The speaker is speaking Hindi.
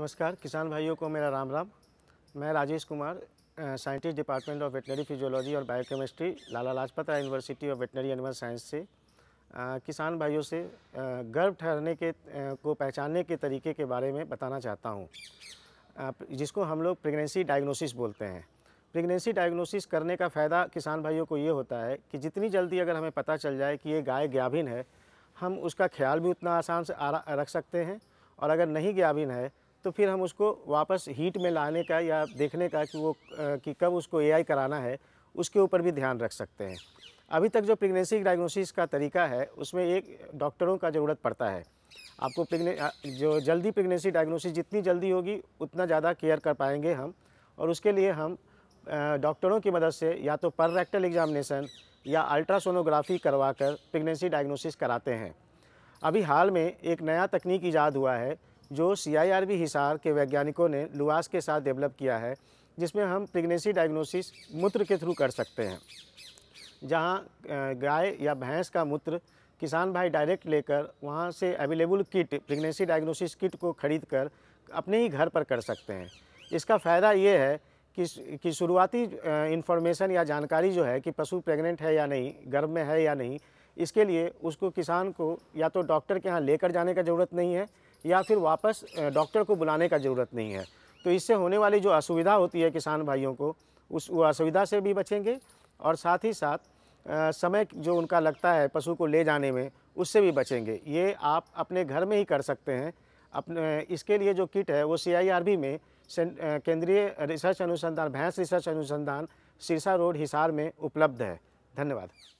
नमस्कार किसान भाइयों को मेरा राम राम मैं Rajesh Kumar scientist department of veterinary physiology और biochemistry Lala Lajpat Rai university of veterinary animal science से आ, किसान भाइयों से गर्भ ठहरने के आ, को पहचानने के तरीके के बारे में बताना चाहता हूँ जिसको हम लोग प्रेगनेंसी डायग्नोसिस बोलते हैं प्रेगनेंसी डायग्नोसिस करने का फ़ायदा किसान भाइयों को ये होता है कि जितनी जल्दी अगर हमें पता चल जाए कि ये गाय गाभिन है हम उसका ख्याल भी उतना आसान से रख सकते हैं और अगर नहीं गाभिन है तो फिर हम उसको वापस हीट में लाने का या देखने का कि वो कि कब उसको एआई कराना है उसके ऊपर भी ध्यान रख सकते हैं अभी तक जो प्रेगनेंसी डायग्नोसिस का तरीका है उसमें एक डॉक्टरों का ज़रूरत पड़ता है आपको प्रेगने जो जल्दी प्रेगनेंसी डायग्नोसिस जितनी जल्दी होगी उतना ज़्यादा केयर कर पाएंगे हम और उसके लिए हम डॉक्टरों की मदद से या तो पर रेक्टल एग्जामिनेशन या अल्ट्रासोनोग्राफी करवा कर प्रेगनेंसी डायग्नोसिस कराते हैं अभी हाल में एक नया तकनीक ईजाद हुआ है जो सीआईआरबी हिसार के वैज्ञानिकों ने लुआस के साथ डेवलप किया है जिसमें हम प्रेगनेंसी डायग्नोसिस मूत्र के थ्रू कर सकते हैं जहाँ गाय या भैंस का मूत्र किसान भाई डायरेक्ट लेकर वहाँ से available kit pregnancy diagnosis kit को खरीद कर अपने ही घर पर कर सकते हैं इसका फ़ायदा ये है कि कि शुरुआती इन्फॉर्मेशन या जानकारी जो है कि पशु प्रेग्नेंट है या नहीं गर्भ में है या नहीं इसके लिए उसको किसान को या तो डॉक्टर के यहाँ लेकर जाने का ज़रूरत नहीं है या फिर वापस डॉक्टर को बुलाने का ज़रूरत नहीं है तो इससे होने वाली जो असुविधा होती है किसान भाइयों को उस असुविधा से भी बचेंगे और साथ ही साथ समय जो उनका लगता है पशु को ले जाने में उससे भी बचेंगे ये आप अपने घर में ही कर सकते हैं अपने इसके लिए जो किट है वो सीआईआरबी में केंद्रीय रिसर्च अनुसंधान भैंस रिसर्च अनुसंधान सिरसा रोड हिसार में उपलब्ध है धन्यवाद